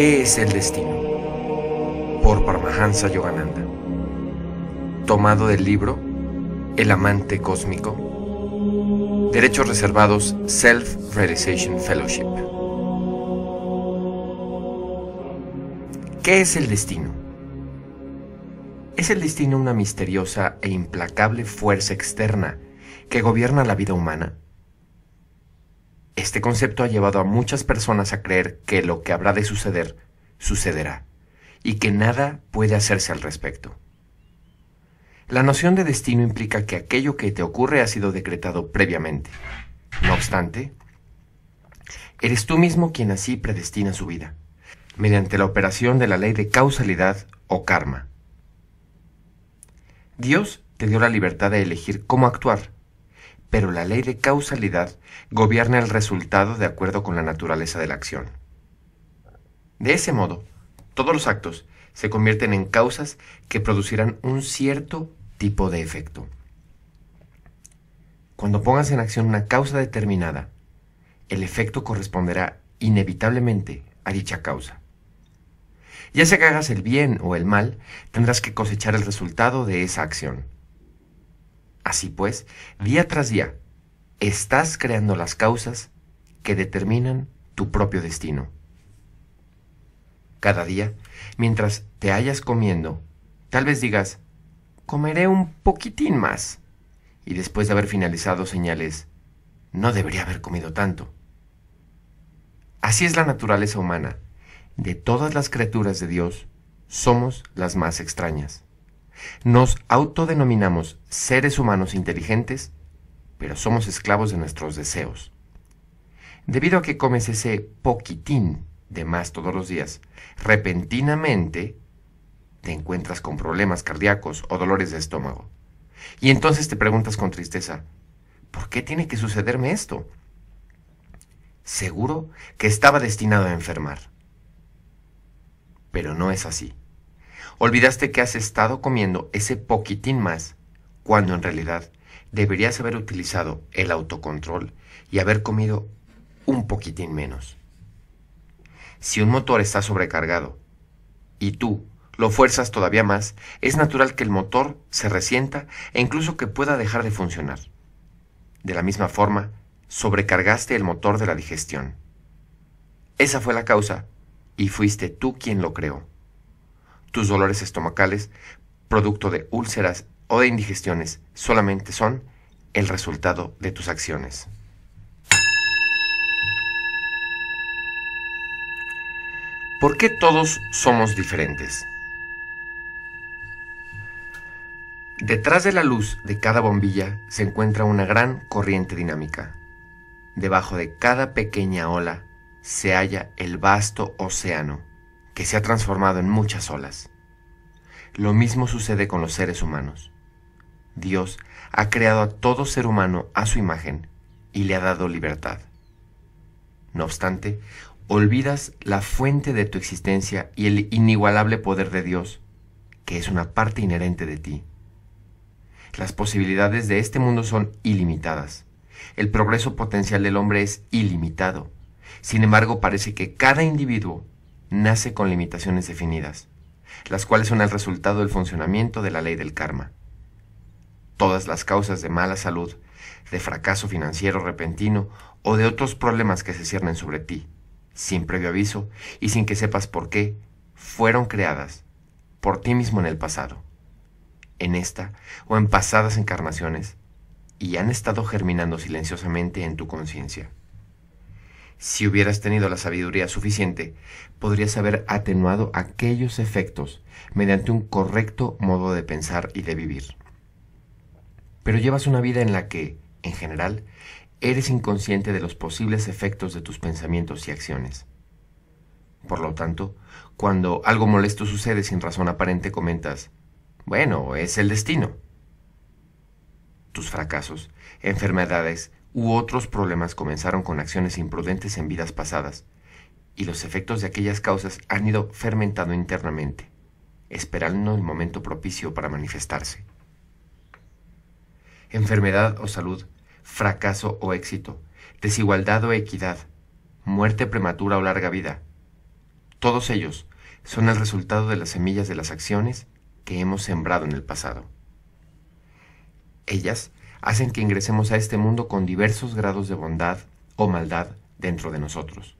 ¿Qué es el destino? Por Paramahansa Yogananda. Tomado del libro El amante cósmico. Derechos reservados Self Realization Fellowship. ¿Qué es el destino? ¿Es el destino una misteriosa e implacable fuerza externa que gobierna la vida humana? Este concepto ha llevado a muchas personas a creer que lo que habrá de suceder, sucederá, y que nada puede hacerse al respecto. La noción de destino implica que aquello que te ocurre ha sido decretado previamente. No obstante, eres tú mismo quien así predestina su vida, mediante la operación de la ley de causalidad o karma. Dios te dio la libertad de elegir cómo actuar pero la ley de causalidad gobierna el resultado de acuerdo con la naturaleza de la acción. De ese modo, todos los actos se convierten en causas que producirán un cierto tipo de efecto. Cuando pongas en acción una causa determinada, el efecto corresponderá inevitablemente a dicha causa. Ya sea que hagas el bien o el mal, tendrás que cosechar el resultado de esa acción. Así pues, día tras día, estás creando las causas que determinan tu propio destino. Cada día, mientras te hayas comiendo, tal vez digas, comeré un poquitín más. Y después de haber finalizado señales, no debería haber comido tanto. Así es la naturaleza humana. De todas las criaturas de Dios, somos las más extrañas. Nos autodenominamos seres humanos inteligentes, pero somos esclavos de nuestros deseos. Debido a que comes ese poquitín de más todos los días, repentinamente te encuentras con problemas cardíacos o dolores de estómago. Y entonces te preguntas con tristeza, ¿por qué tiene que sucederme esto? Seguro que estaba destinado a enfermar. Pero no es así. Olvidaste que has estado comiendo ese poquitín más, cuando en realidad deberías haber utilizado el autocontrol y haber comido un poquitín menos. Si un motor está sobrecargado y tú lo fuerzas todavía más, es natural que el motor se resienta e incluso que pueda dejar de funcionar. De la misma forma, sobrecargaste el motor de la digestión. Esa fue la causa y fuiste tú quien lo creó tus dolores estomacales, producto de úlceras o de indigestiones, solamente son el resultado de tus acciones. ¿Por qué todos somos diferentes? Detrás de la luz de cada bombilla se encuentra una gran corriente dinámica. Debajo de cada pequeña ola se halla el vasto océano que se ha transformado en muchas olas. Lo mismo sucede con los seres humanos. Dios ha creado a todo ser humano a su imagen y le ha dado libertad. No obstante, olvidas la fuente de tu existencia y el inigualable poder de Dios, que es una parte inherente de ti. Las posibilidades de este mundo son ilimitadas. El progreso potencial del hombre es ilimitado. Sin embargo, parece que cada individuo nace con limitaciones definidas, las cuales son el resultado del funcionamiento de la ley del karma. Todas las causas de mala salud, de fracaso financiero repentino o de otros problemas que se ciernen sobre ti, sin previo aviso y sin que sepas por qué, fueron creadas por ti mismo en el pasado, en esta o en pasadas encarnaciones, y han estado germinando silenciosamente en tu conciencia. Si hubieras tenido la sabiduría suficiente, podrías haber atenuado aquellos efectos mediante un correcto modo de pensar y de vivir. Pero llevas una vida en la que, en general, eres inconsciente de los posibles efectos de tus pensamientos y acciones. Por lo tanto, cuando algo molesto sucede sin razón aparente, comentas, bueno, es el destino. Tus fracasos, enfermedades, u otros problemas comenzaron con acciones imprudentes en vidas pasadas, y los efectos de aquellas causas han ido fermentando internamente, esperando el momento propicio para manifestarse. Enfermedad o salud, fracaso o éxito, desigualdad o equidad, muerte prematura o larga vida, todos ellos son el resultado de las semillas de las acciones que hemos sembrado en el pasado. Ellas hacen que ingresemos a este mundo con diversos grados de bondad o maldad dentro de nosotros.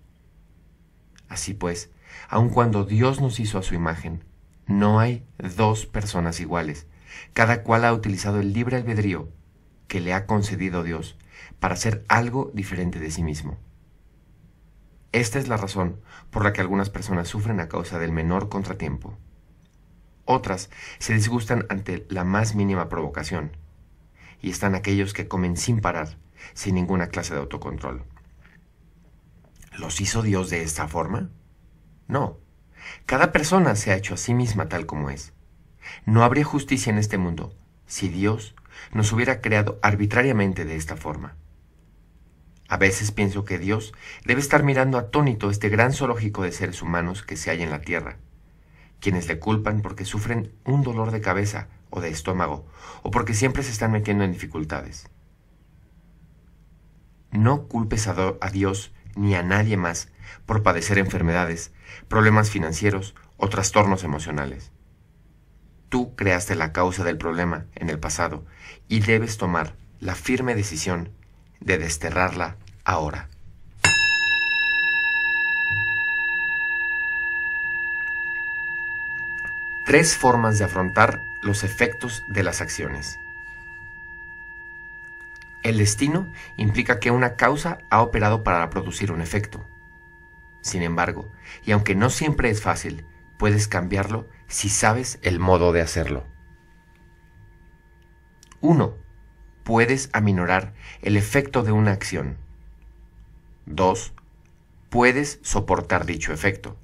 Así pues, aun cuando Dios nos hizo a su imagen, no hay dos personas iguales. Cada cual ha utilizado el libre albedrío que le ha concedido Dios para hacer algo diferente de sí mismo. Esta es la razón por la que algunas personas sufren a causa del menor contratiempo. Otras se disgustan ante la más mínima provocación y están aquellos que comen sin parar, sin ninguna clase de autocontrol. ¿Los hizo Dios de esta forma? No. Cada persona se ha hecho a sí misma tal como es. No habría justicia en este mundo si Dios nos hubiera creado arbitrariamente de esta forma. A veces pienso que Dios debe estar mirando atónito este gran zoológico de seres humanos que se halla en la tierra, quienes le culpan porque sufren un dolor de cabeza o de estómago, o porque siempre se están metiendo en dificultades. No culpes a, a Dios ni a nadie más por padecer enfermedades, problemas financieros o trastornos emocionales. Tú creaste la causa del problema en el pasado y debes tomar la firme decisión de desterrarla ahora. Tres formas de afrontar los efectos de las acciones. El destino implica que una causa ha operado para producir un efecto. Sin embargo, y aunque no siempre es fácil, puedes cambiarlo si sabes el modo de hacerlo. 1. Puedes aminorar el efecto de una acción. 2. Puedes soportar dicho efecto.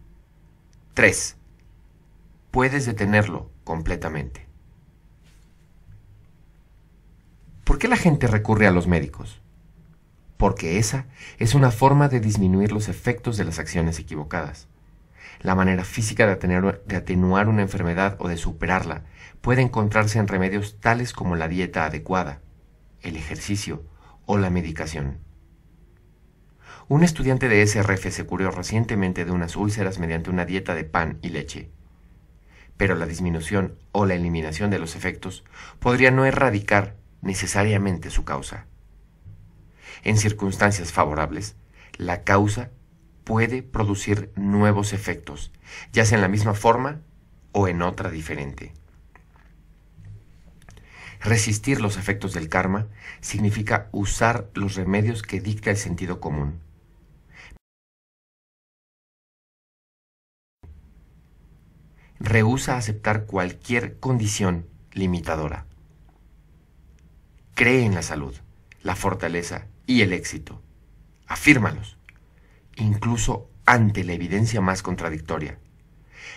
3. Puedes detenerlo completamente. ¿Por qué la gente recurre a los médicos? Porque esa es una forma de disminuir los efectos de las acciones equivocadas. La manera física de, atenuar, una enfermedad o de superarla puede encontrarse en remedios tales como la dieta adecuada, el ejercicio o la medicación. Un estudiante de SRF se curió recientemente de unas úlceras mediante una dieta de pan y leche. Pero la disminución o la eliminación de los efectos podría no erradicar, necesariamente su causa. En circunstancias favorables, la causa puede producir nuevos efectos, ya sea en la misma forma o en otra diferente. Resistir los efectos del karma significa usar los remedios que dicta el sentido común. Rehúsa aceptar cualquier condición limitadora. Cree en la salud, la fortaleza y el éxito. Afírmalos, incluso ante la evidencia más contradictoria.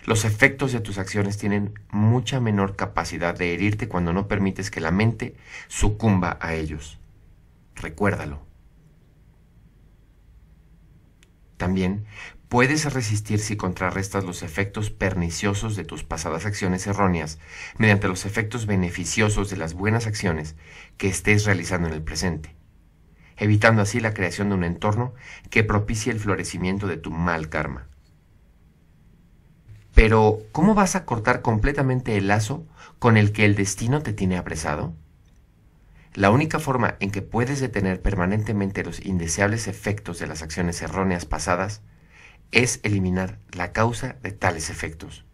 Los efectos de tus acciones tienen mucha menor capacidad de herirte cuando no permites que la mente sucumba a ellos. Recuérdalo. También puedes resistir si contrarrestas los efectos perniciosos de tus pasadas acciones erróneas mediante los efectos beneficiosos de las buenas acciones que estés realizando en el presente, evitando así la creación de un entorno que propicie el florecimiento de tu mal karma. Pero, ¿cómo vas a cortar completamente el lazo con el que el destino te tiene apresado? La única forma en que puedes detener permanentemente los indeseables efectos de las acciones erróneas pasadas es eliminar la causa de tales efectos.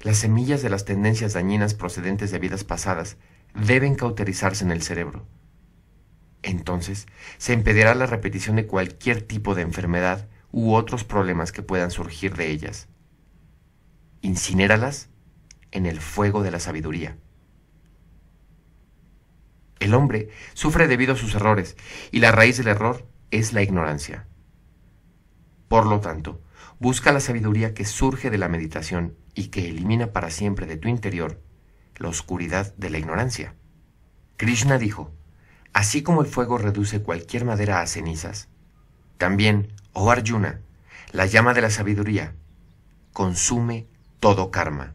Las semillas de las tendencias dañinas procedentes de vidas pasadas deben cauterizarse en el cerebro. Entonces, se impedirá la repetición de cualquier tipo de enfermedad u otros problemas que puedan surgir de ellas. Incinéralas en el fuego de la sabiduría. El hombre sufre debido a sus errores y la raíz del error es la ignorancia. Por lo tanto, busca la sabiduría que surge de la meditación y que elimina para siempre de tu interior la oscuridad de la ignorancia. Krishna dijo, así como el fuego reduce cualquier madera a cenizas, también, oh Arjuna, la llama de la sabiduría consume todo karma.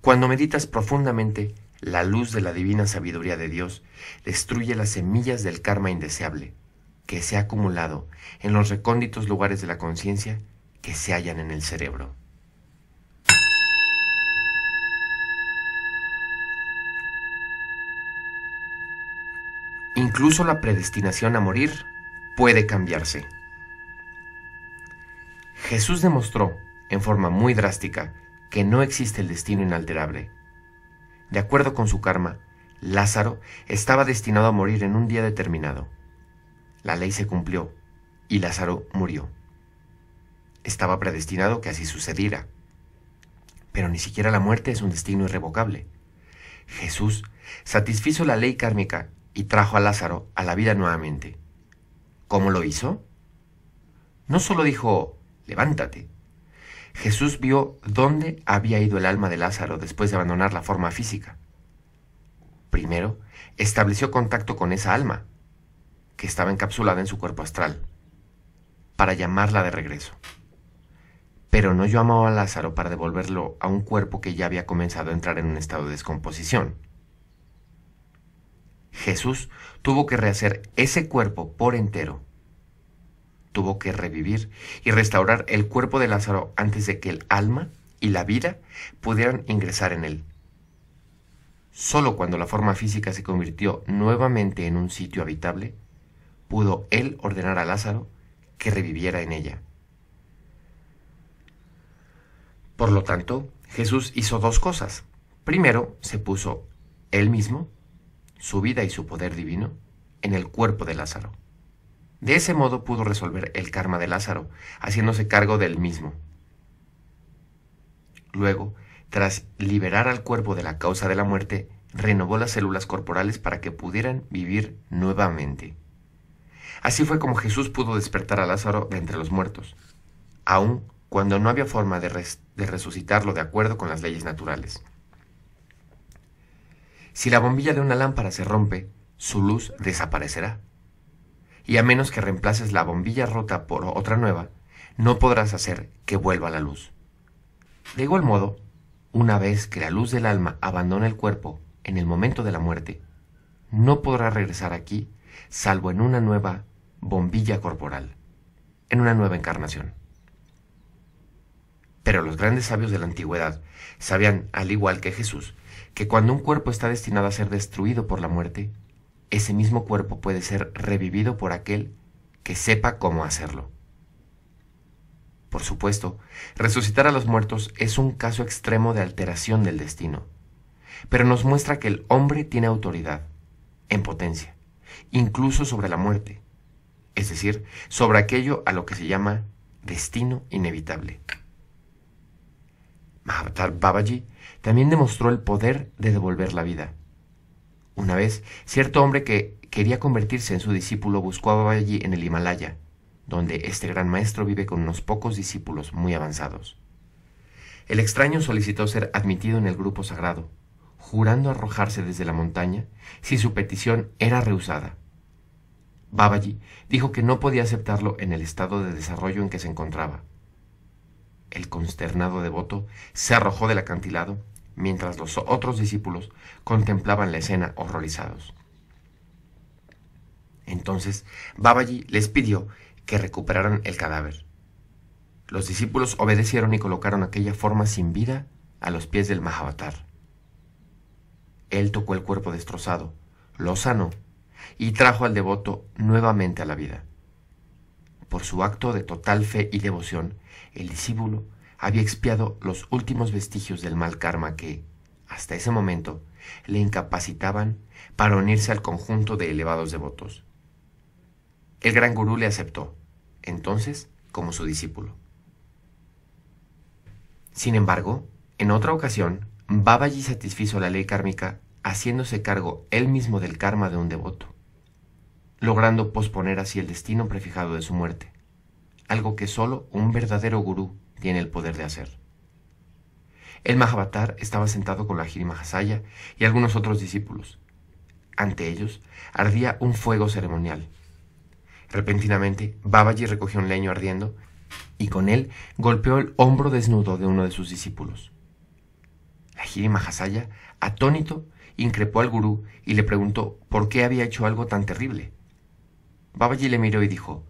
Cuando meditas profundamente, la luz de la divina sabiduría de Dios destruye las semillas del karma indeseable que se ha acumulado en los recónditos lugares de la conciencia que se hallan en el cerebro. Incluso la predestinación a morir puede cambiarse. Jesús demostró, en forma muy drástica, que no existe el destino inalterable. De acuerdo con su karma, Lázaro estaba destinado a morir en un día determinado la ley se cumplió y Lázaro murió. Estaba predestinado que así sucediera. Pero ni siquiera la muerte es un destino irrevocable. Jesús satisfizo la ley kármica y trajo a Lázaro a la vida nuevamente. ¿Cómo lo hizo? No solo dijo, levántate. Jesús vio dónde había ido el alma de Lázaro después de abandonar la forma física. Primero, estableció contacto con esa alma, que estaba encapsulada en su cuerpo astral, para llamarla de regreso. Pero no yo amaba a Lázaro para devolverlo a un cuerpo que ya había comenzado a entrar en un estado de descomposición. Jesús tuvo que rehacer ese cuerpo por entero. Tuvo que revivir y restaurar el cuerpo de Lázaro antes de que el alma y la vida pudieran ingresar en él. Solo cuando la forma física se convirtió nuevamente en un sitio habitable, pudo él ordenar a Lázaro que reviviera en ella. Por lo tanto, Jesús hizo dos cosas. Primero, se puso él mismo, su vida y su poder divino, en el cuerpo de Lázaro. De ese modo pudo resolver el karma de Lázaro, haciéndose cargo del mismo. Luego, tras liberar al cuerpo de la causa de la muerte, renovó las células corporales para que pudieran vivir nuevamente. Así fue como Jesús pudo despertar a Lázaro de entre los muertos, aun cuando no había forma de, resucitarlo de acuerdo con las leyes naturales. Si la bombilla de una lámpara se rompe, su luz desaparecerá. Y a menos que reemplaces la bombilla rota por otra nueva, no podrás hacer que vuelva la luz. De igual modo, una vez que la luz del alma abandona el cuerpo en el momento de la muerte, no podrá regresar aquí salvo en una nueva bombilla corporal, en una nueva encarnación. Pero los grandes sabios de la antigüedad sabían, al igual que Jesús, que cuando un cuerpo está destinado a ser destruido por la muerte, ese mismo cuerpo puede ser revivido por aquel que sepa cómo hacerlo. Por supuesto, resucitar a los muertos es un caso extremo de alteración del destino, pero nos muestra que el hombre tiene autoridad, en potencia incluso sobre la muerte, es decir, sobre aquello a lo que se llama destino inevitable. Mahavatar Babaji también demostró el poder de devolver la vida. Una vez, cierto hombre que quería convertirse en su discípulo buscó a Babaji en el Himalaya, donde este gran maestro vive con unos pocos discípulos muy avanzados. El extraño solicitó ser admitido en el grupo sagrado, jurando arrojarse desde la montaña si su petición era rehusada. Babaji dijo que no podía aceptarlo en el estado de desarrollo en que se encontraba. El consternado devoto se arrojó del acantilado mientras los otros discípulos contemplaban la escena horrorizados. Entonces Babaji les pidió que recuperaran el cadáver. Los discípulos obedecieron y colocaron aquella forma sin vida a los pies del Mahavatar. Él tocó el cuerpo destrozado, lo sanó y trajo al devoto nuevamente a la vida. Por su acto de total fe y devoción, el discípulo había expiado los últimos vestigios del mal karma que, hasta ese momento, le incapacitaban para unirse al conjunto de elevados devotos. El gran gurú le aceptó, entonces, como su discípulo. Sin embargo, en otra ocasión, Babaji satisfizo la ley kármica haciéndose cargo él mismo del karma de un devoto, logrando posponer así el destino prefijado de su muerte, algo que solo un verdadero gurú tiene el poder de hacer. El Mahavatar estaba sentado con la Giri y algunos otros discípulos. Ante ellos ardía un fuego ceremonial. Repentinamente, Babaji recogió un leño ardiendo y con él golpeó el hombro desnudo de uno de sus discípulos. Ahiri Mahasaya, atónito, increpó al gurú y le preguntó por qué había hecho algo tan terrible. Babaji le miró y dijo,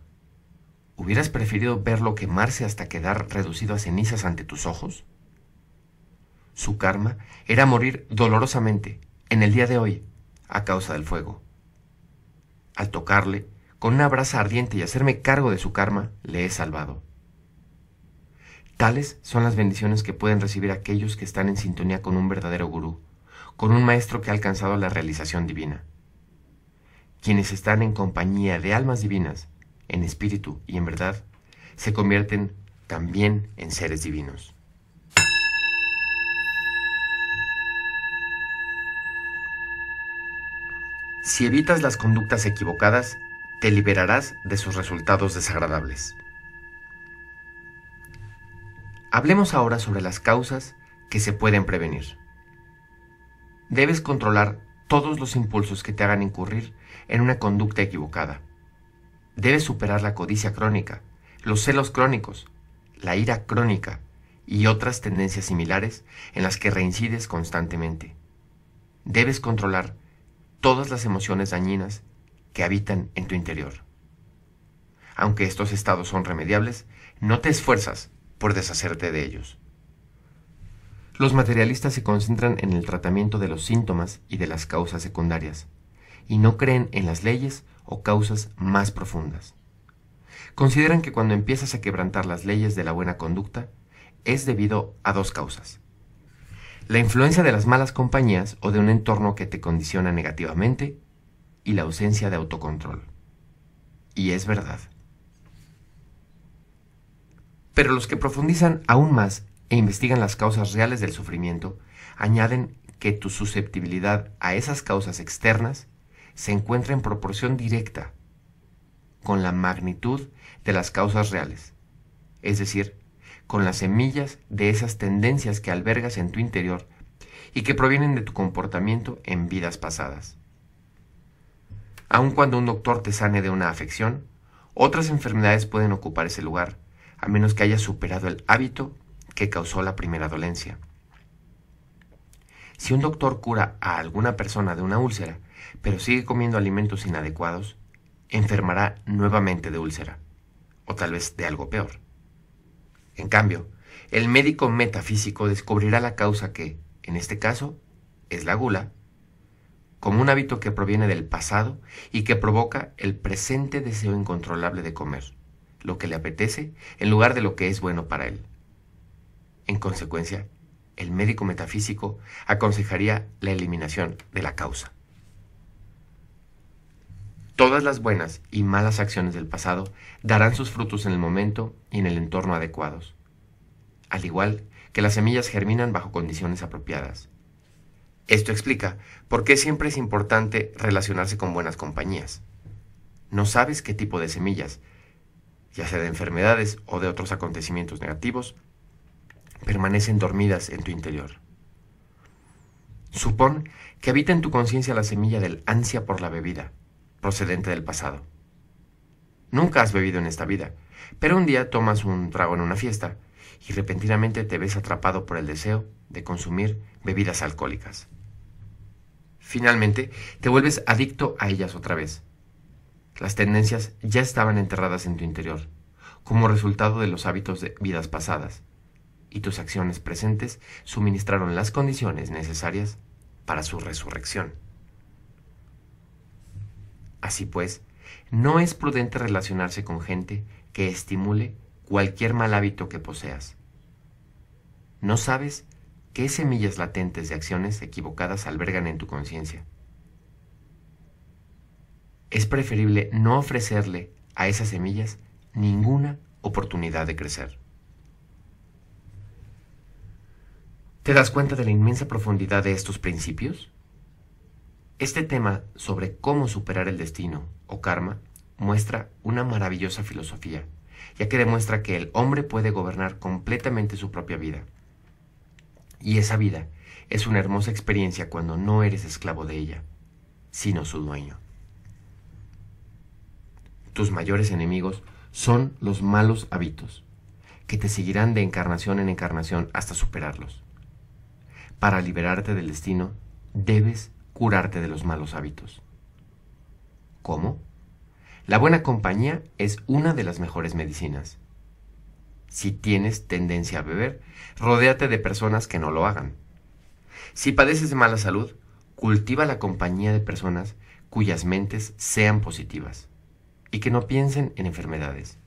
¿Hubieras preferido verlo quemarse hasta quedar reducido a cenizas ante tus ojos? Su karma era morir dolorosamente, en el día de hoy, a causa del fuego. Al tocarle, con una brasa ardiente y hacerme cargo de su karma, le he salvado. Tales son las bendiciones que pueden recibir aquellos que están en sintonía con un verdadero gurú, con un maestro que ha alcanzado la realización divina. Quienes están en compañía de almas divinas, en espíritu y en verdad, se convierten también en seres divinos. Si evitas las conductas equivocadas, te liberarás de sus resultados desagradables. Hablemos ahora sobre las causas que se pueden prevenir. Debes controlar todos los impulsos que te hagan incurrir en una conducta equivocada. Debes superar la codicia crónica, los celos crónicos, la ira crónica y otras tendencias similares en las que reincides constantemente. Debes controlar todas las emociones dañinas que habitan en tu interior. Aunque estos estados son remediables, no te esfuerzas por deshacerte de ellos. Los materialistas se concentran en el tratamiento de los síntomas y de las causas secundarias, y no creen en las leyes o causas más profundas. Consideran que cuando empiezas a quebrantar las leyes de la buena conducta, es debido a dos causas. La influencia de las malas compañías o de un entorno que te condiciona negativamente y la ausencia de autocontrol. Y es verdad. Pero los que profundizan aún más e investigan las causas reales del sufrimiento, añaden que tu susceptibilidad a esas causas externas se encuentra en proporción directa con la magnitud de las causas reales, es decir, con las semillas de esas tendencias que albergas en tu interior y que provienen de tu comportamiento en vidas pasadas. Aun cuando un doctor te sane de una afección, otras enfermedades pueden ocupar ese lugar a menos que haya superado el hábito que causó la primera dolencia. Si un doctor cura a alguna persona de una úlcera, pero sigue comiendo alimentos inadecuados, enfermará nuevamente de úlcera, o tal vez de algo peor. En cambio, el médico metafísico descubrirá la causa que, en este caso, es la gula, como un hábito que proviene del pasado y que provoca el presente deseo incontrolable de comer lo que le apetece en lugar de lo que es bueno para él. En consecuencia, el médico metafísico aconsejaría la eliminación de la causa. Todas las buenas y malas acciones del pasado darán sus frutos en el momento y en el entorno adecuados, al igual que las semillas germinan bajo condiciones apropiadas. Esto explica por qué siempre es importante relacionarse con buenas compañías. No sabes qué tipo de semillas ya sea de enfermedades o de otros acontecimientos negativos, permanecen dormidas en tu interior. Supón que habita en tu conciencia la semilla del ansia por la bebida, procedente del pasado. Nunca has bebido en esta vida, pero un día tomas un trago en una fiesta y repentinamente te ves atrapado por el deseo de consumir bebidas alcohólicas. Finalmente, te vuelves adicto a ellas otra vez, las tendencias ya estaban enterradas en tu interior, como resultado de los hábitos de vidas pasadas, y tus acciones presentes suministraron las condiciones necesarias para su resurrección. Así pues, no es prudente relacionarse con gente que estimule cualquier mal hábito que poseas. No sabes qué semillas latentes de acciones equivocadas albergan en tu conciencia es preferible no ofrecerle a esas semillas ninguna oportunidad de crecer. ¿Te das cuenta de la inmensa profundidad de estos principios? Este tema sobre cómo superar el destino o karma muestra una maravillosa filosofía, ya que demuestra que el hombre puede gobernar completamente su propia vida. Y esa vida es una hermosa experiencia cuando no eres esclavo de ella, sino su dueño tus mayores enemigos son los malos hábitos, que te seguirán de encarnación en encarnación hasta superarlos. Para liberarte del destino, debes curarte de los malos hábitos. ¿Cómo? La buena compañía es una de las mejores medicinas. Si tienes tendencia a beber, rodéate de personas que no lo hagan. Si padeces de mala salud, cultiva la compañía de personas cuyas mentes sean positivas y que no piensen en enfermedades.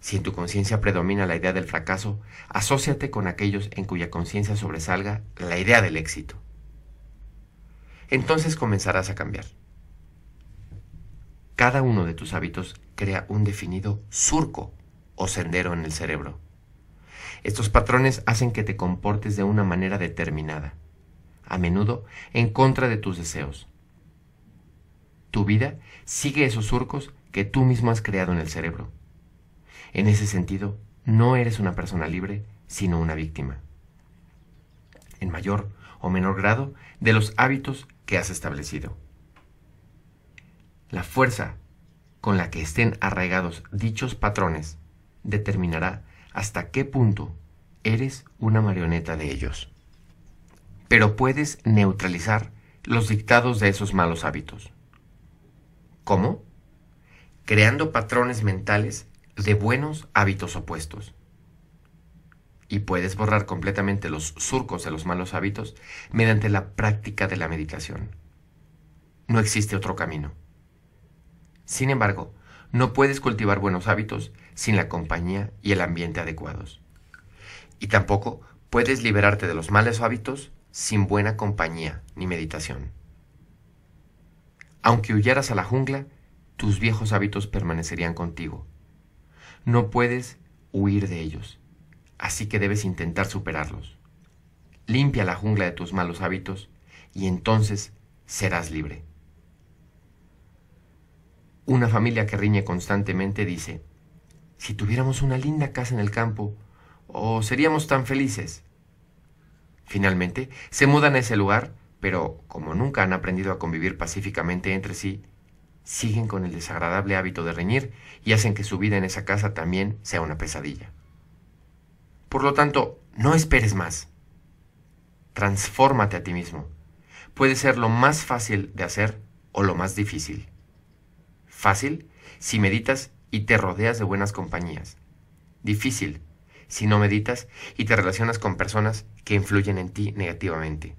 Si en tu conciencia predomina la idea del fracaso, asóciate con aquellos en cuya conciencia sobresalga la idea del éxito. Entonces comenzarás a cambiar. Cada uno de tus hábitos crea un definido surco o sendero en el cerebro. Estos patrones hacen que te comportes de una manera determinada, a menudo en contra de tus deseos, tu vida sigue esos surcos que tú mismo has creado en el cerebro. En ese sentido, no eres una persona libre, sino una víctima. En mayor o menor grado, de los hábitos que has establecido. La fuerza con la que estén arraigados dichos patrones determinará hasta qué punto eres una marioneta de ellos. Pero puedes neutralizar los dictados de esos malos hábitos. ¿Cómo? Creando patrones mentales de buenos hábitos opuestos. Y puedes borrar completamente los surcos de los malos hábitos mediante la práctica de la meditación. No existe otro camino. Sin embargo, no puedes cultivar buenos hábitos sin la compañía y el ambiente adecuados. Y tampoco puedes liberarte de los malos hábitos sin buena compañía ni meditación. Aunque huyeras a la jungla, tus viejos hábitos permanecerían contigo. No puedes huir de ellos, así que debes intentar superarlos. Limpia la jungla de tus malos hábitos y entonces serás libre. Una familia que riñe constantemente dice, si tuviéramos una linda casa en el campo, ¿o oh, seríamos tan felices. Finalmente, se mudan a ese lugar pero como nunca han aprendido a convivir pacíficamente entre sí, siguen con el desagradable hábito de reñir y hacen que su vida en esa casa también sea una pesadilla. Por lo tanto, no esperes más. Transfórmate a ti mismo. Puede ser lo más fácil de hacer o lo más difícil. Fácil si meditas y te rodeas de buenas compañías. Difícil si no meditas y te relacionas con personas que influyen en ti negativamente.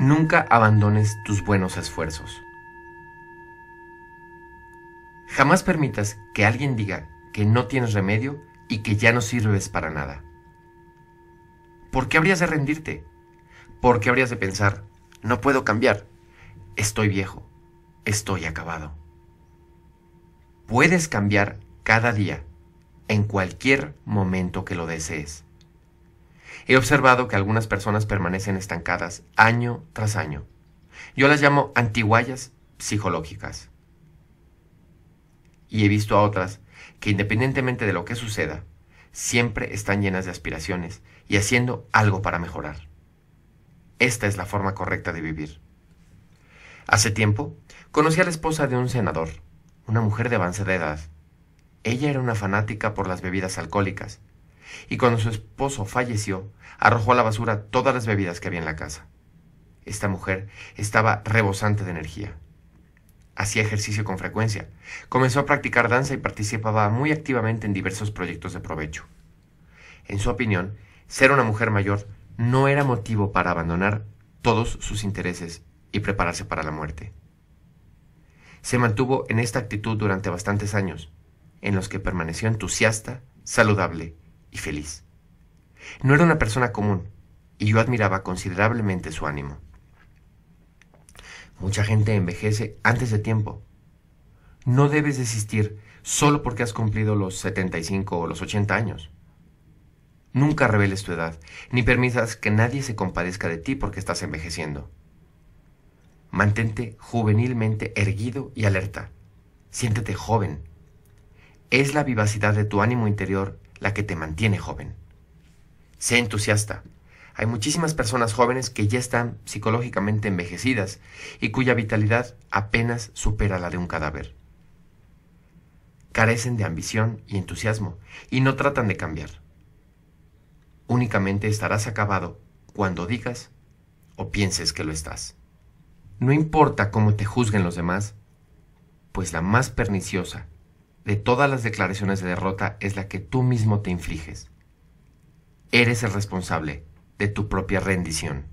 Nunca abandones tus buenos esfuerzos. Jamás permitas que alguien diga que no tienes remedio y que ya no sirves para nada. ¿Por qué habrías de rendirte? ¿Por qué habrías de pensar, no puedo cambiar, estoy viejo, estoy acabado? Puedes cambiar cada día, en cualquier momento que lo desees. He observado que algunas personas permanecen estancadas año tras año. Yo las llamo antiguallas psicológicas. Y he visto a otras que independientemente de lo que suceda, siempre están llenas de aspiraciones y haciendo algo para mejorar. Esta es la forma correcta de vivir. Hace tiempo, conocí a la esposa de un senador, una mujer de avanzada edad. Ella era una fanática por las bebidas alcohólicas y cuando su esposo falleció, arrojó a la basura todas las bebidas que había en la casa. Esta mujer estaba rebosante de energía. Hacía ejercicio con frecuencia, comenzó a practicar danza y participaba muy activamente en diversos proyectos de provecho. En su opinión, ser una mujer mayor no era motivo para abandonar todos sus intereses y prepararse para la muerte. Se mantuvo en esta actitud durante bastantes años, en los que permaneció entusiasta, saludable y feliz. No era una persona común, y yo admiraba considerablemente su ánimo. Mucha gente envejece antes de tiempo. No debes desistir solo porque has cumplido los 75 o los 80 años. Nunca reveles tu edad, ni permitas que nadie se compadezca de ti porque estás envejeciendo. Mantente juvenilmente erguido y alerta. Siéntete joven. Es la vivacidad de tu ánimo interior la que te mantiene joven. Sé entusiasta. Hay muchísimas personas jóvenes que ya están psicológicamente envejecidas y cuya vitalidad apenas supera la de un cadáver. Carecen de ambición y entusiasmo y no tratan de cambiar. Únicamente estarás acabado cuando digas o pienses que lo estás. No importa cómo te juzguen los demás, pues la más perniciosa de todas las declaraciones de derrota es la que tú mismo te infliges. Eres el responsable de tu propia rendición.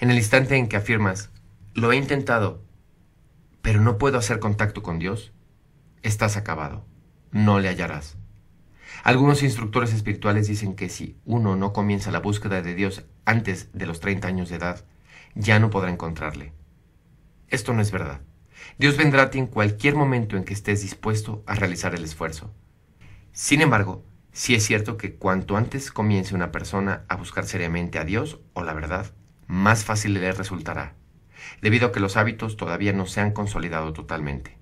En el instante en que afirmas, lo he intentado, pero no puedo hacer contacto con Dios, estás acabado, no le hallarás. Algunos instructores espirituales dicen que si uno no comienza la búsqueda de Dios antes de los 30 años de edad, ya no podrá encontrarle. Esto no es verdad. Dios vendrá a ti en cualquier momento en que estés dispuesto a realizar el esfuerzo. Sin embargo, sí es cierto que cuanto antes comience una persona a buscar seriamente a Dios o la verdad, más fácil le resultará, debido a que los hábitos todavía no se han consolidado totalmente.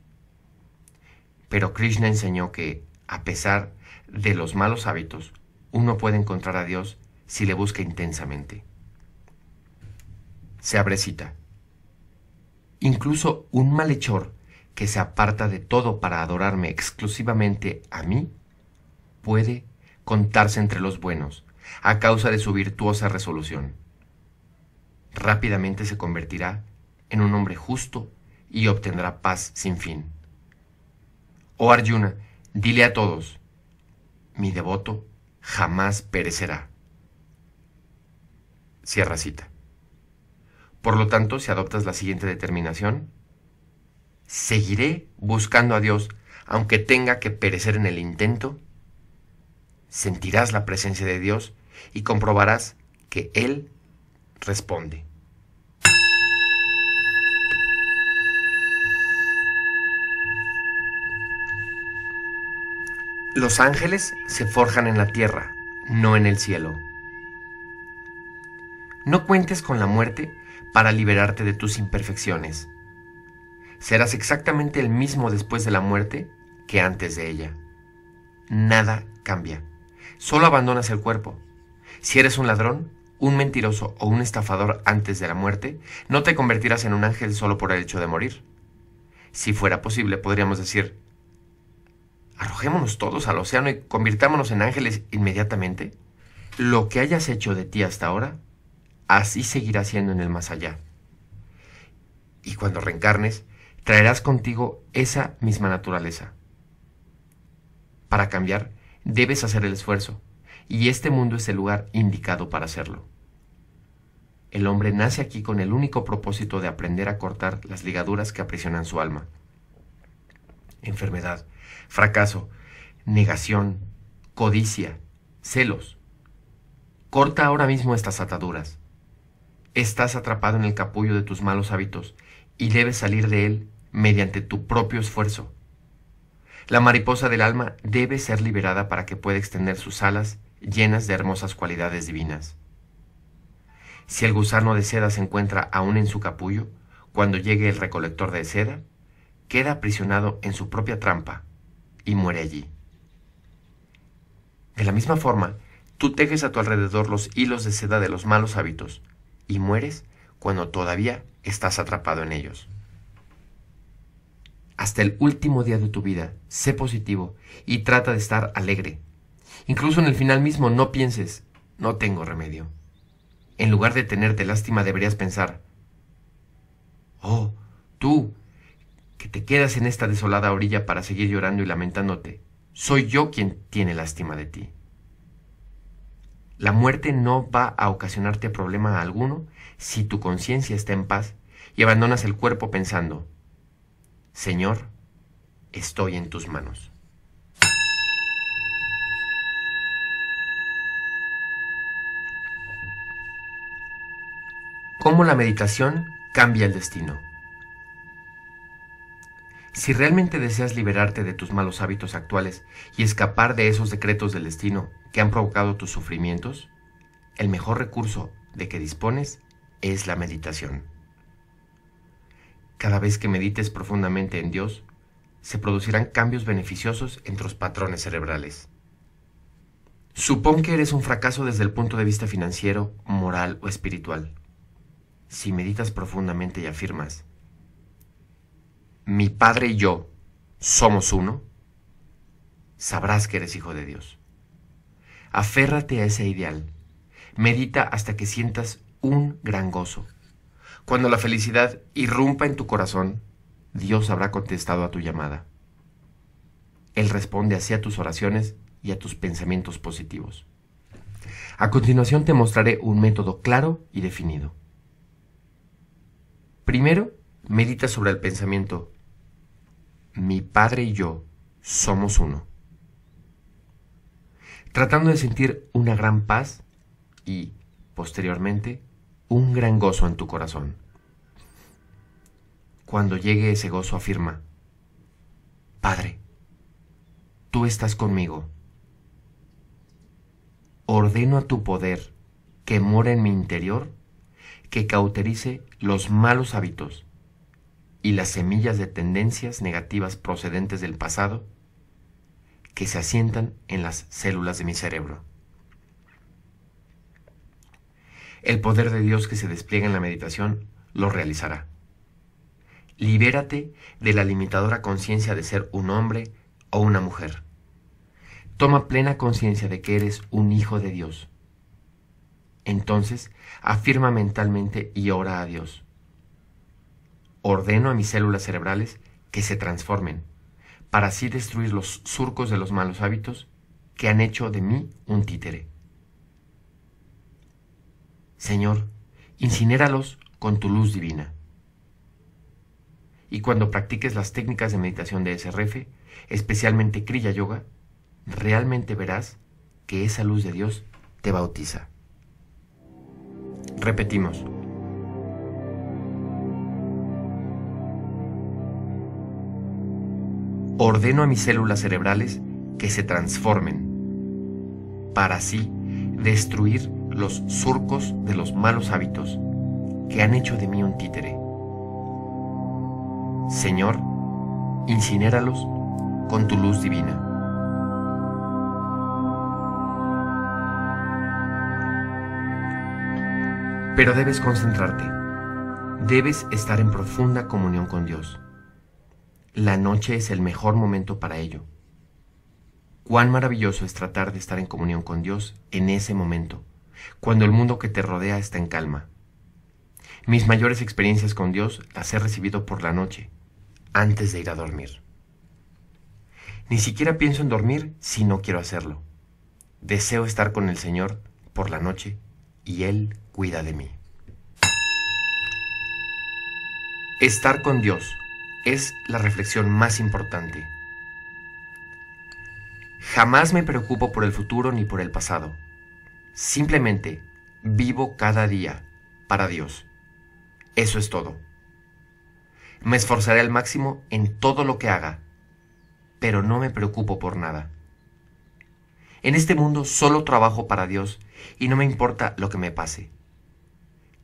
Pero Krishna enseñó que, a pesar de los malos hábitos, uno puede encontrar a Dios si le busca intensamente. Se abre cita. Incluso un malhechor que se aparta de todo para adorarme exclusivamente a mí, puede contarse entre los buenos, a causa de su virtuosa resolución. Rápidamente se convertirá en un hombre justo y obtendrá paz sin fin. Oh Arjuna, dile a todos, mi devoto jamás perecerá. Cierra cita. Por lo tanto, si adoptas la siguiente determinación, seguiré buscando a Dios aunque tenga que perecer en el intento, sentirás la presencia de Dios y comprobarás que Él responde. Los ángeles se forjan en la tierra, no en el cielo. No cuentes con la muerte para liberarte de tus imperfecciones. Serás exactamente el mismo después de la muerte que antes de ella. Nada cambia. Solo abandonas el cuerpo. Si eres un ladrón, un mentiroso o un estafador antes de la muerte, no te convertirás en un ángel solo por el hecho de morir. Si fuera posible, podríamos decir, arrojémonos todos al océano y convirtámonos en ángeles inmediatamente. Lo que hayas hecho de ti hasta ahora así seguirá siendo en el más allá. Y cuando reencarnes, traerás contigo esa misma naturaleza. Para cambiar, debes hacer el esfuerzo, y este mundo es el lugar indicado para hacerlo. El hombre nace aquí con el único propósito de aprender a cortar las ligaduras que aprisionan su alma. Enfermedad, fracaso, negación, codicia, celos. Corta ahora mismo estas ataduras. Estás atrapado en el capullo de tus malos hábitos y debes salir de él mediante tu propio esfuerzo. La mariposa del alma debe ser liberada para que pueda extender sus alas llenas de hermosas cualidades divinas. Si el gusano de seda se encuentra aún en su capullo, cuando llegue el recolector de seda, queda aprisionado en su propia trampa y muere allí. De la misma forma, tú tejes a tu alrededor los hilos de seda de los malos hábitos, y mueres cuando todavía estás atrapado en ellos. Hasta el último día de tu vida, sé positivo y trata de estar alegre. Incluso en el final mismo no pienses, no tengo remedio. En lugar de tenerte lástima deberías pensar, oh, tú, que te quedas en esta desolada orilla para seguir llorando y lamentándote, soy yo quien tiene lástima de ti. La muerte no va a ocasionarte problema alguno si tu conciencia está en paz y abandonas el cuerpo pensando, Señor, estoy en tus manos. ¿Cómo la meditación cambia el destino? Si realmente deseas liberarte de tus malos hábitos actuales y escapar de esos decretos del destino que han provocado tus sufrimientos, el mejor recurso de que dispones es la meditación. Cada vez que medites profundamente en Dios, se producirán cambios beneficiosos en tus patrones cerebrales. Supón que eres un fracaso desde el punto de vista financiero, moral o espiritual. Si meditas profundamente y afirmas, mi Padre y yo somos uno, sabrás que eres hijo de Dios. Aférrate a ese ideal. Medita hasta que sientas un gran gozo. Cuando la felicidad irrumpa en tu corazón, Dios habrá contestado a tu llamada. Él responde así a tus oraciones y a tus pensamientos positivos. A continuación te mostraré un método claro y definido. Primero, medita sobre el pensamiento mi Padre y yo somos uno. Tratando de sentir una gran paz y, posteriormente, un gran gozo en tu corazón. Cuando llegue ese gozo afirma, Padre, tú estás conmigo. Ordeno a tu poder que mora en mi interior, que cauterice los malos hábitos, y las semillas de tendencias negativas procedentes del pasado que se asientan en las células de mi cerebro. El poder de Dios que se despliega en la meditación lo realizará. Libérate de la limitadora conciencia de ser un hombre o una mujer. Toma plena conciencia de que eres un hijo de Dios. Entonces, afirma mentalmente y ora a Dios ordeno a mis células cerebrales que se transformen, para así destruir los surcos de los malos hábitos que han hecho de mí un títere. Señor, incinéralos con tu luz divina. Y cuando practiques las técnicas de meditación de SRF, especialmente Kriya Yoga, realmente verás que esa luz de Dios te bautiza. Repetimos, ordeno a mis células cerebrales que se transformen, para así destruir los surcos de los malos hábitos que han hecho de mí un títere. Señor, incinéralos con tu luz divina. Pero debes concentrarte, debes estar en profunda comunión con Dios la noche es el mejor momento para ello. Cuán maravilloso es tratar de estar en comunión con Dios en ese momento, cuando el mundo que te rodea está en calma. Mis mayores experiencias con Dios las he recibido por la noche, antes de ir a dormir. Ni siquiera pienso en dormir si no quiero hacerlo. Deseo estar con el Señor por la noche y Él cuida de mí. Estar con Dios es la reflexión más importante. Jamás me preocupo por el futuro ni por el pasado. Simplemente vivo cada día para Dios. Eso es todo. Me esforzaré al máximo en todo lo que haga, pero no me preocupo por nada. En este mundo solo trabajo para Dios y no me importa lo que me pase.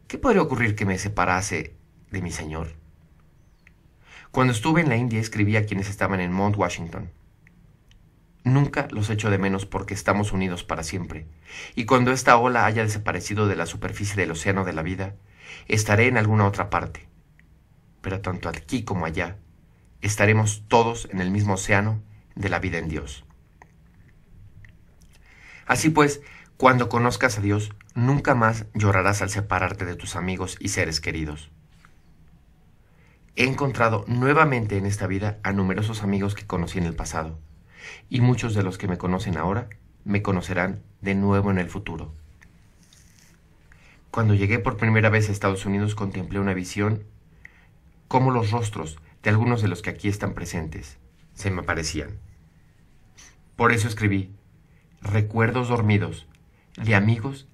¿Qué podría ocurrir que me separase de mi Señor? Cuando estuve en la India escribí a quienes estaban en Mount Washington. Nunca los echo de menos porque estamos unidos para siempre, y cuando esta ola haya desaparecido de la superficie del océano de la vida, estaré en alguna otra parte. Pero tanto aquí como allá, estaremos todos en el mismo océano de la vida en Dios. Así pues, cuando conozcas a Dios, nunca más llorarás al separarte de tus amigos y seres queridos. He encontrado nuevamente en esta vida a numerosos amigos que conocí en el pasado, y muchos de los que me conocen ahora me conocerán de nuevo en el futuro. Cuando llegué por primera vez a Estados Unidos contemplé una visión cómo los rostros de algunos de los que aquí están presentes se me aparecían. Por eso escribí Recuerdos dormidos de amigos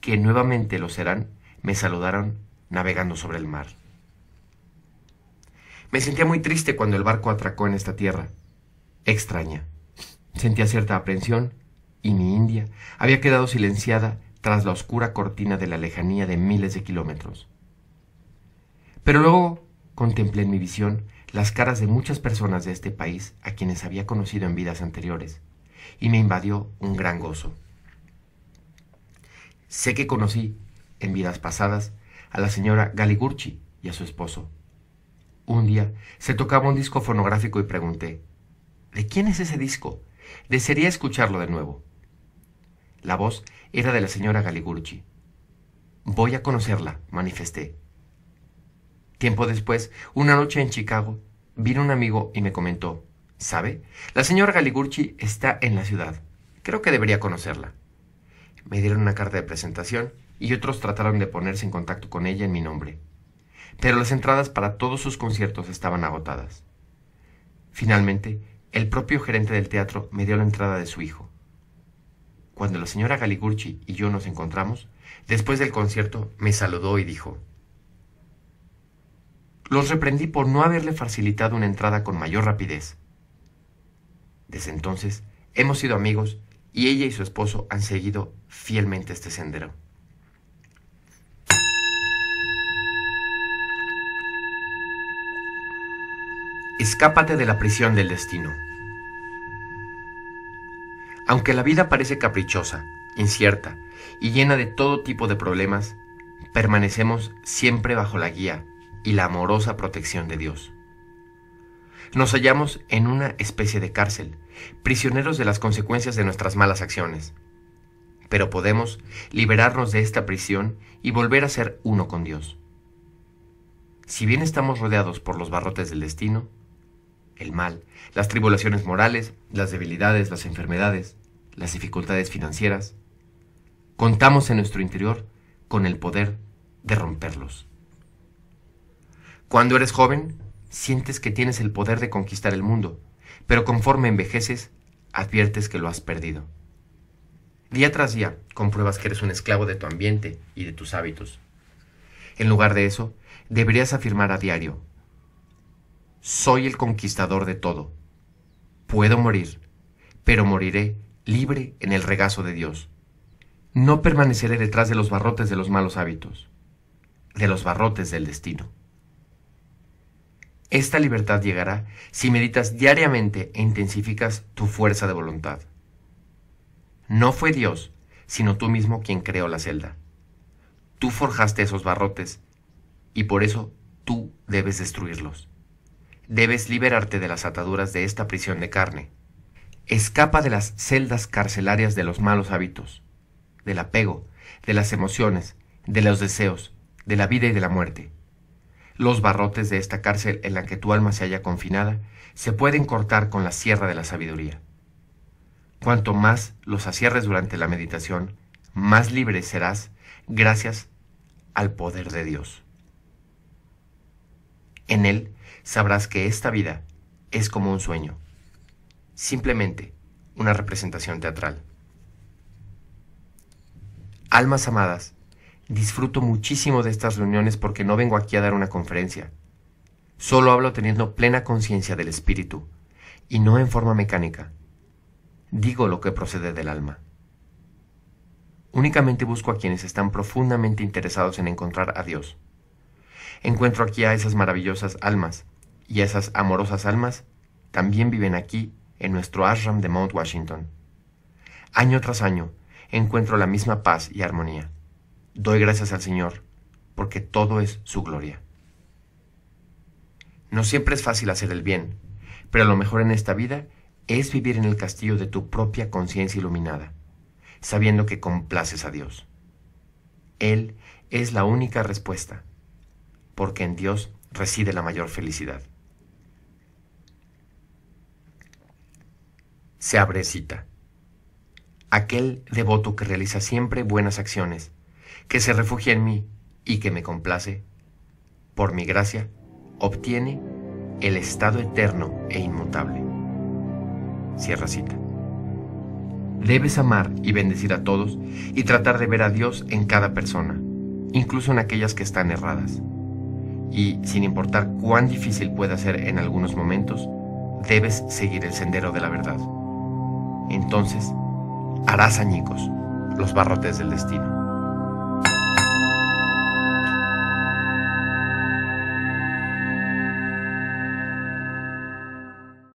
que nuevamente lo serán me saludaron navegando sobre el mar. Me sentía muy triste cuando el barco atracó en esta tierra. Extraña. Sentía cierta aprensión, y mi India había quedado silenciada tras la oscura cortina de la lejanía de miles de kilómetros. Pero luego contemplé en mi visión las caras de muchas personas de este país a quienes había conocido en vidas anteriores, y me invadió un gran gozo. Sé que conocí, en vidas pasadas, a la señora Galigurchi y a su esposo, un día se tocaba un disco fonográfico y pregunté, ¿de quién es ese disco? Desearía escucharlo de nuevo. La voz era de la señora Galigurchi. Voy a conocerla, manifesté. Tiempo después, una noche en Chicago, vino un amigo y me comentó, ¿sabe? La señora Galigurchi está en la ciudad. Creo que debería conocerla. Me dieron una carta de presentación y otros trataron de ponerse en contacto con ella en mi nombre pero las entradas para todos sus conciertos estaban agotadas. Finalmente, el propio gerente del teatro me dio la entrada de su hijo. Cuando la señora Galigurchi y yo nos encontramos, después del concierto me saludó y dijo, los reprendí por no haberle facilitado una entrada con mayor rapidez. Desde entonces hemos sido amigos y ella y su esposo han seguido fielmente este sendero. Escápate de la prisión del destino. Aunque la vida parece caprichosa, incierta y llena de todo tipo de problemas, permanecemos siempre bajo la guía y la amorosa protección de Dios. Nos hallamos en una especie de cárcel, prisioneros de las consecuencias de nuestras malas acciones. Pero podemos liberarnos de esta prisión y volver a ser uno con Dios. Si bien estamos rodeados por los barrotes del destino, el mal, las tribulaciones morales, las debilidades, las enfermedades, las dificultades financieras. Contamos en nuestro interior con el poder de romperlos. Cuando eres joven, sientes que tienes el poder de conquistar el mundo, pero conforme envejeces, adviertes que lo has perdido. Día tras día, compruebas que eres un esclavo de tu ambiente y de tus hábitos. En lugar de eso, deberías afirmar a diario, soy el conquistador de todo. Puedo morir, pero moriré libre en el regazo de Dios. No permaneceré detrás de los barrotes de los malos hábitos, de los barrotes del destino. Esta libertad llegará si meditas diariamente e intensificas tu fuerza de voluntad. No fue Dios, sino tú mismo quien creó la celda. Tú forjaste esos barrotes y por eso tú debes destruirlos. Debes liberarte de las ataduras de esta prisión de carne. Escapa de las celdas carcelarias de los malos hábitos, del apego, de las emociones, de los deseos, de la vida y de la muerte. Los barrotes de esta cárcel en la que tu alma se halla confinada se pueden cortar con la sierra de la sabiduría. Cuanto más los acierres durante la meditación, más libre serás gracias al poder de Dios. En Él sabrás que esta vida es como un sueño, simplemente una representación teatral. Almas amadas, disfruto muchísimo de estas reuniones porque no vengo aquí a dar una conferencia. Solo hablo teniendo plena conciencia del espíritu y no en forma mecánica. Digo lo que procede del alma. Únicamente busco a quienes están profundamente interesados en encontrar a Dios. Encuentro aquí a esas maravillosas almas y esas amorosas almas también viven aquí, en nuestro ashram de Mount Washington. Año tras año, encuentro la misma paz y armonía. Doy gracias al Señor, porque todo es su gloria. No siempre es fácil hacer el bien, pero lo mejor en esta vida es vivir en el castillo de tu propia conciencia iluminada, sabiendo que complaces a Dios. Él es la única respuesta, porque en Dios reside la mayor felicidad. se abre cita. Aquel devoto que realiza siempre buenas acciones, que se refugia en mí y que me complace, por mi gracia, obtiene el estado eterno e inmutable. Cierra cita. Debes amar y bendecir a todos y tratar de ver a Dios en cada persona, incluso en aquellas que están erradas. Y sin importar cuán difícil pueda ser en algunos momentos, debes seguir el sendero de la verdad entonces harás añicos los barrotes del destino.